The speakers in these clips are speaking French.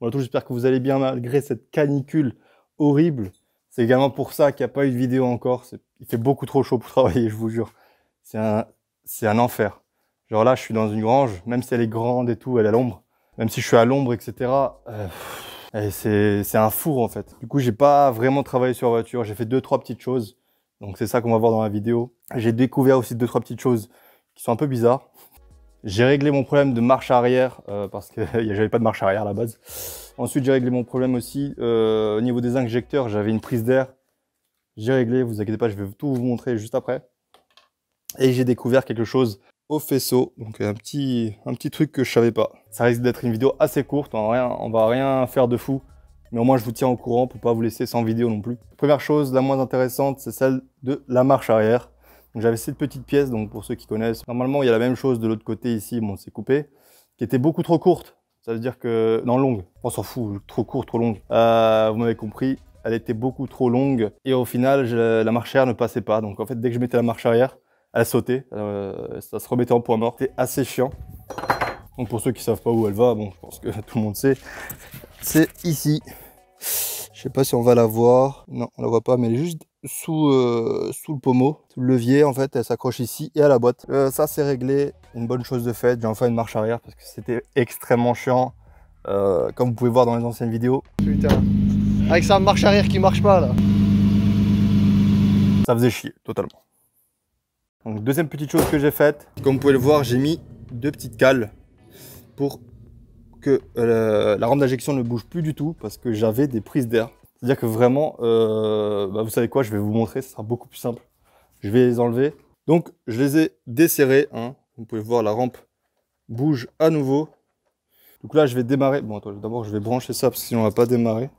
Voilà tout, j'espère que vous allez bien malgré cette canicule horrible. C'est également pour ça qu'il n'y a pas eu de vidéo encore. Il fait beaucoup trop chaud pour travailler, je vous jure. C'est un, enfer. Genre là, je suis dans une grange, même si elle est grande et tout, elle est à l'ombre. Même si je suis à l'ombre, etc. Euh, eh, c'est un four en fait. Du coup, j'ai pas vraiment travaillé sur la voiture. J'ai fait deux trois petites choses. Donc c'est ça qu'on va voir dans la vidéo. J'ai découvert aussi deux trois petites choses qui sont un peu bizarres. J'ai réglé mon problème de marche arrière euh, parce que j'avais pas de marche arrière à la base. Ensuite, j'ai réglé mon problème aussi euh, au niveau des injecteurs. J'avais une prise d'air. J'ai réglé, vous inquiétez pas, je vais tout vous montrer juste après. Et j'ai découvert quelque chose au faisceau, donc un petit, un petit truc que je savais pas. Ça risque d'être une vidéo assez courte, on hein, va, rien, on va rien faire de fou, mais au moins je vous tiens au courant pour pas vous laisser sans vidéo non plus. Première chose, la moins intéressante, c'est celle de la marche arrière. J'avais cette petite pièce, donc pour ceux qui connaissent, normalement il y a la même chose de l'autre côté ici, bon c'est coupé, qui était beaucoup trop courte. Ça veut dire que... Non, longue. On s'en fout, trop court, trop longue. Euh, vous m'avez compris, elle était beaucoup trop longue. Et au final, la marche arrière ne passait pas. Donc en fait, dès que je mettais la marche arrière, elle sautait. Euh, ça se remettait en point mort. C'était assez chiant. Donc pour ceux qui savent pas où elle va, bon, je pense que tout le monde sait. C'est ici. Je sais pas si on va la voir. Non, on la voit pas, mais elle juste sous, euh, sous le pommeau, le levier en fait, elle s'accroche ici et à la boîte. Euh, ça c'est réglé, une bonne chose de faite, j'ai enfin une marche arrière parce que c'était extrêmement chiant, euh, comme vous pouvez voir dans les anciennes vidéos. avec sa marche arrière qui marche pas là. Ça faisait chier, totalement. Donc deuxième petite chose que j'ai faite, comme vous pouvez le voir j'ai mis deux petites cales pour que la rampe d'injection ne bouge plus du tout parce que j'avais des prises d'air c'est-à-dire que vraiment, euh, bah, vous savez quoi, je vais vous montrer, ce sera beaucoup plus simple. Je vais les enlever. Donc, je les ai desserrés. Hein. Vous pouvez voir, la rampe bouge à nouveau. Donc là, je vais démarrer. Bon, d'abord, je vais brancher ça, parce que sinon, on va pas démarrer.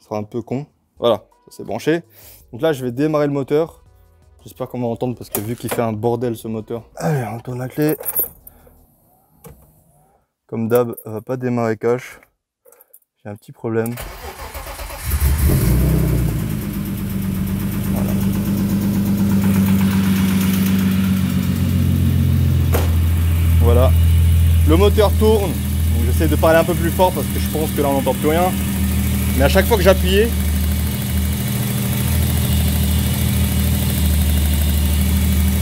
Ce sera un peu con. Voilà, ça s'est branché. Donc là, je vais démarrer le moteur. J'espère qu'on va entendre, parce que vu qu'il fait un bordel, ce moteur. Allez, on tourne la clé. Comme d'hab, va pas démarrer cache. J'ai un petit problème. Le moteur tourne, donc j'essaie de parler un peu plus fort parce que je pense que là on n'entend plus rien. Mais à chaque fois que j'appuyais,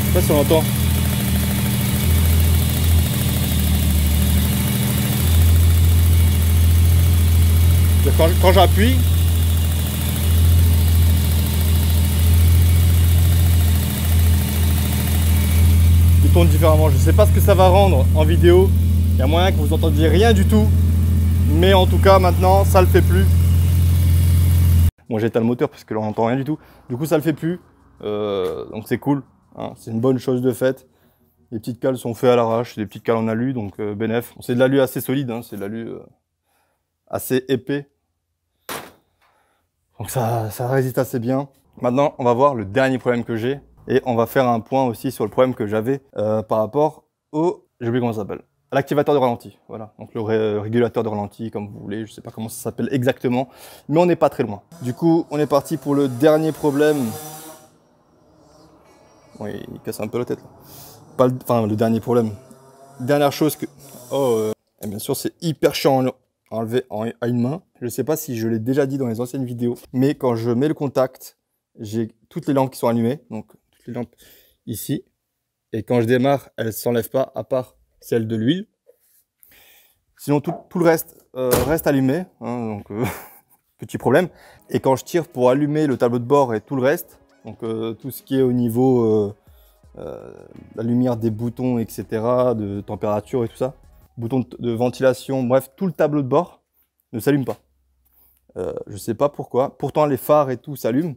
je sais pas si on entend. Quand, j'appuie, il tourne différemment. Je ne sais pas ce que ça va rendre en vidéo, il y a moyen que vous entendiez rien du tout. Mais en tout cas, maintenant, ça le fait plus. Bon, j'ai le moteur parce que là, on n'entend rien du tout. Du coup, ça le fait plus. Euh, donc, c'est cool. Hein. C'est une bonne chose de fait. Les petites cales sont faites à l'arrache. C'est des petites cales en alu, donc euh, bénef. C'est de l'alu assez solide. Hein. C'est de l'alu euh, assez épais. Donc, ça, ça résiste assez bien. Maintenant, on va voir le dernier problème que j'ai. Et on va faire un point aussi sur le problème que j'avais euh, par rapport au... J'ai oublié comment ça s'appelle l'activateur de ralenti. Voilà, donc le régulateur de ralenti, comme vous voulez, je ne sais pas comment ça s'appelle exactement, mais on n'est pas très loin. Du coup, on est parti pour le dernier problème. Bon, il casse un peu la tête. Là. Pas enfin, le dernier problème. Dernière chose que... Oh, euh, Et bien sûr, c'est hyper chiant à enlever à une main. Je ne sais pas si je l'ai déjà dit dans les anciennes vidéos, mais quand je mets le contact, j'ai toutes les lampes qui sont allumées, donc toutes les lampes ici. Et quand je démarre, elles ne s'enlèvent pas, à part celle de l'huile. Sinon, tout, le reste euh, reste allumé, hein, donc euh, petit problème. Et quand je tire pour allumer le tableau de bord et tout le reste, donc euh, tout ce qui est au niveau la lumière des boutons, etc., de température et tout ça, bouton de, ventilation, bref, tout le tableau de bord ne s'allume pas. je ne sais pas pourquoi. Pourtant, les phares et tout s'allument,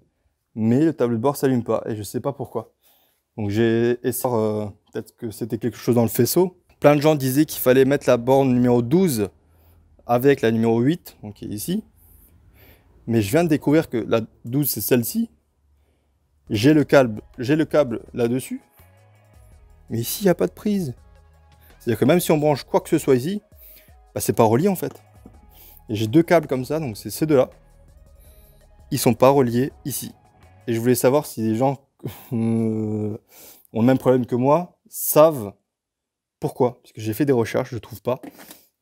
mais le tableau de bord s'allume pas et je ne sais pas pourquoi. Donc j'ai essayé, peut-être que c'était quelque chose dans le faisceau, Plein de gens disaient qu'il fallait mettre la borne numéro 12 avec la numéro 8, donc qui est ici. Mais je viens de découvrir que la 12, c'est celle-ci. J'ai le câble, j'ai le câble là-dessus. Mais ici, il n'y a pas de prise. C'est-à-dire que même si on branche quoi que ce soit ici, ce bah, c'est pas relié en fait. j'ai deux câbles comme ça, donc c'est ces deux-là. Ils sont pas reliés ici. Et je voulais savoir si les gens euh, ont le même problème que moi, savent pourquoi Parce que j'ai fait des recherches, je trouve pas.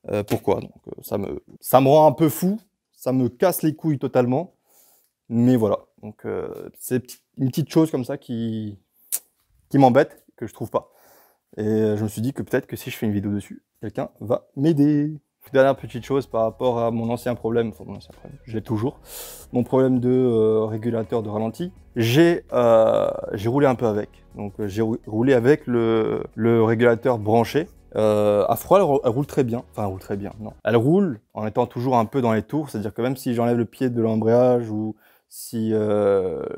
Euh, pourquoi Donc, euh, ça, me, ça me rend un peu fou, ça me casse les couilles totalement. Mais voilà, donc euh, c'est une petite chose comme ça qui, qui m'embête, que je trouve pas. Et je me suis dit que peut-être que si je fais une vidéo dessus, quelqu'un va m'aider. Dernière petite chose par rapport à mon ancien problème, enfin mon ancien problème, je l'ai toujours, mon problème de euh, régulateur de ralenti, euh, j'ai roulé un peu avec. Donc euh, j'ai roulé avec le, le régulateur branché. à froid, elle, roule très bien. Enfin, elle roule très bien, non. Elle roule en étant toujours un peu dans les tours, c'est-à-dire que même si j'enlève le pied de l'embrayage ou si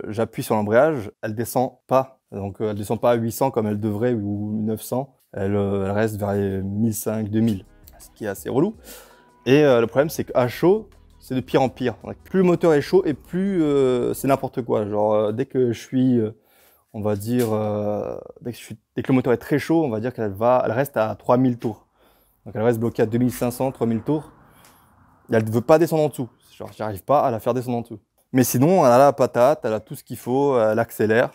j'appuie sur l'embrayage, elle descend pas. Donc elle descend pas à 800 comme elle devrait ou 900. Elle, elle reste vers les 1500, 2000 qui est assez relou. Et euh, le problème, c'est qu'à chaud, c'est de pire en pire. Plus le moteur est chaud et plus euh, c'est n'importe quoi. Genre, euh, dès que je suis, on va dire, dès que, le moteur est très chaud, on va dire qu'elle va, elle reste à 3000 tours. Donc elle reste bloquée à 2500, 3000 tours. elle ne veut pas descendre en dessous. Genre, j'arrive pas à la faire descendre en dessous. Mais sinon, elle a la patate, elle a tout ce qu'il faut, elle accélère.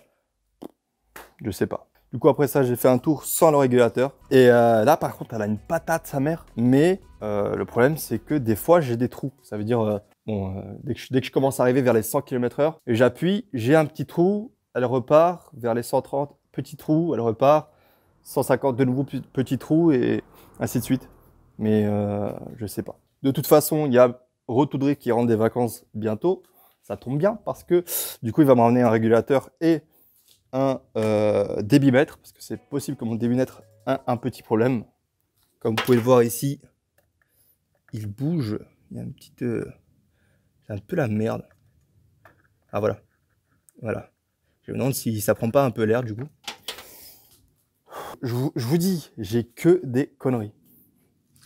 Je sais pas. Du coup, après ça, j'ai fait un tour sans le régulateur. Et euh, là, par contre, elle a une patate, sa mère. Mais euh, le problème, c'est que des fois, j'ai des trous. Ça veut dire, euh, bon, dès que, je, commence à arriver vers les 100 km/h, et j'appuie, j'ai un petit trou, elle repart vers les 130, petit trou, elle repart, 150, de nouveau petit trou, et ainsi de suite. Mais je sais pas. De toute façon, il y a Rotoudry qui rentre des vacances bientôt. Ça tombe bien parce que du coup, il va me un régulateur et un euh, débitmètre, parce que c'est possible que mon débitmètre a un petit problème. Comme vous pouvez le voir ici, il bouge. Il y a un petite... Euh, c'est un peu la merde. Ah voilà. Voilà. Je me demande si ça prend pas un peu l'air du coup. Je vous, je vous dis, j'ai que des conneries.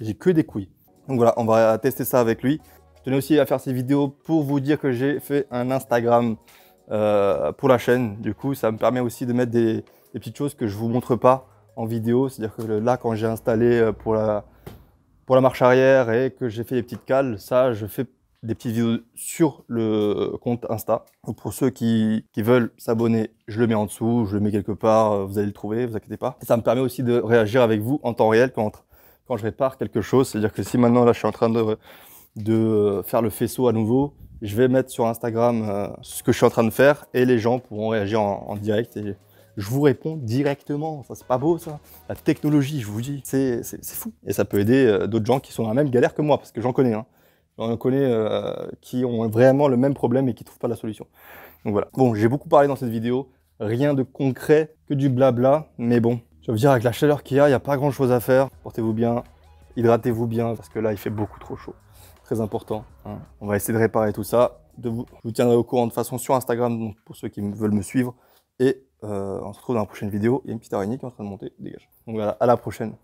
J'ai que des couilles. Donc voilà, on va tester ça avec lui. Je tenais aussi à faire ces vidéos pour vous dire que j'ai fait un Instagram. Euh, pour la chaîne. Du coup, ça me permet aussi de mettre des, petites choses que je ne vous montre pas en vidéo. C'est-à-dire que là, quand j'ai installé euh, pour la, pour la marche arrière et que j'ai fait des petites cales, ça, je fais des petites vidéos sur le compte Insta. pour ceux qui, qui veulent s'abonner, je le mets en dessous, je le mets quelque part, euh, vous allez le trouver, vous inquiétez pas. ça me permet aussi de réagir avec vous en temps réel quand, quand je répare quelque chose. C'est-à-dire que si maintenant là je suis en train de, de faire le faisceau à nouveau, je vais mettre sur Instagram euh, ce que je suis en train de faire et les gens pourront réagir en, direct et je vous réponds directement. Ça, c'est pas beau, ça. La technologie, je vous dis, c'est fou. Et ça peut aider euh, d'autres gens qui sont dans la même galère que moi, parce que j'en connais. Hein. J'en connais euh, qui ont vraiment le même problème et qui ne trouvent pas la solution. Donc voilà. Bon, j'ai beaucoup parlé dans cette vidéo. Rien de concret, que du blabla, mais bon. Je veux dire, avec la chaleur qu'il y a, il n'y a pas grand chose à faire. Portez-vous bien, Hydratez-vous bien parce que là, il fait beaucoup trop chaud. Très important. Hein. On va essayer de réparer tout ça. De vous, je vous tiendrai au courant de façon sur Instagram pour ceux qui veulent me suivre. Et euh, on se retrouve dans la prochaine vidéo. Il y a une petite araignée qui est en train de monter. Dégage. Donc voilà, à la prochaine.